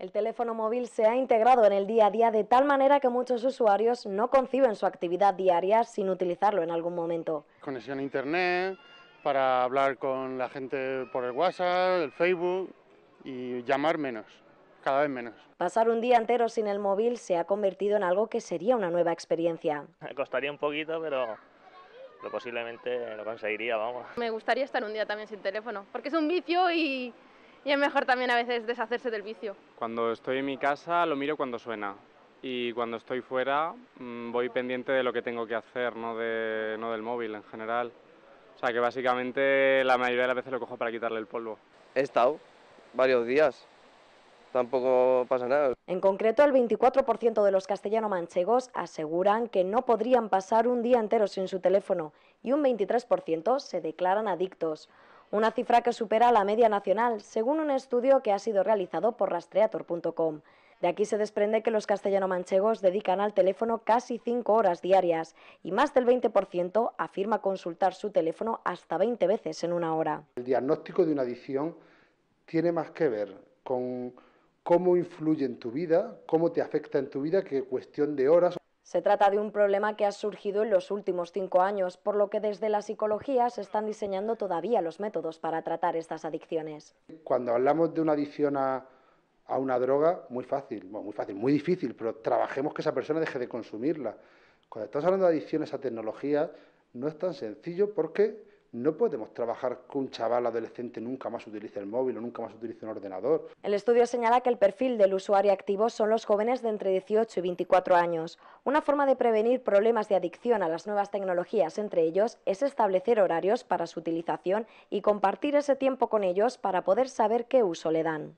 El teléfono móvil se ha integrado en el día a día de tal manera que muchos usuarios no conciben su actividad diaria sin utilizarlo en algún momento. Conexión a internet, para hablar con la gente por el WhatsApp, el Facebook y llamar menos, cada vez menos. Pasar un día entero sin el móvil se ha convertido en algo que sería una nueva experiencia. Me costaría un poquito, pero lo posiblemente lo conseguiría, vamos. Me gustaría estar un día también sin teléfono, porque es un vicio y y es mejor también a veces deshacerse del vicio. Cuando estoy en mi casa lo miro cuando suena y cuando estoy fuera mm, voy pendiente de lo que tengo que hacer, no, de, no del móvil en general. O sea que básicamente la mayoría de las veces lo cojo para quitarle el polvo. He estado varios días, tampoco pasa nada. En concreto, el 24% de los castellano-manchegos aseguran que no podrían pasar un día entero sin su teléfono y un 23% se declaran adictos una cifra que supera la media nacional, según un estudio que ha sido realizado por rastreator.com. De aquí se desprende que los castellano-manchegos dedican al teléfono casi cinco horas diarias y más del 20% afirma consultar su teléfono hasta 20 veces en una hora. El diagnóstico de una adicción tiene más que ver con cómo influye en tu vida, cómo te afecta en tu vida, que cuestión de horas. Se trata de un problema que ha surgido en los últimos cinco años, por lo que desde la psicología se están diseñando todavía los métodos para tratar estas adicciones. Cuando hablamos de una adicción a, una droga, muy fácil, muy fácil, muy difícil, pero trabajemos que esa persona deje de consumirla. Cuando estamos hablando de adicciones a tecnología, no es tan sencillo porque no podemos trabajar con un chaval adolescente nunca más utilice el móvil o nunca más utilice un ordenador. El estudio señala que el perfil del usuario activo son los jóvenes de entre 18 y 24 años. Una forma de prevenir problemas de adicción a las nuevas tecnologías entre ellos es establecer horarios para su utilización y compartir ese tiempo con ellos para poder saber qué uso le dan.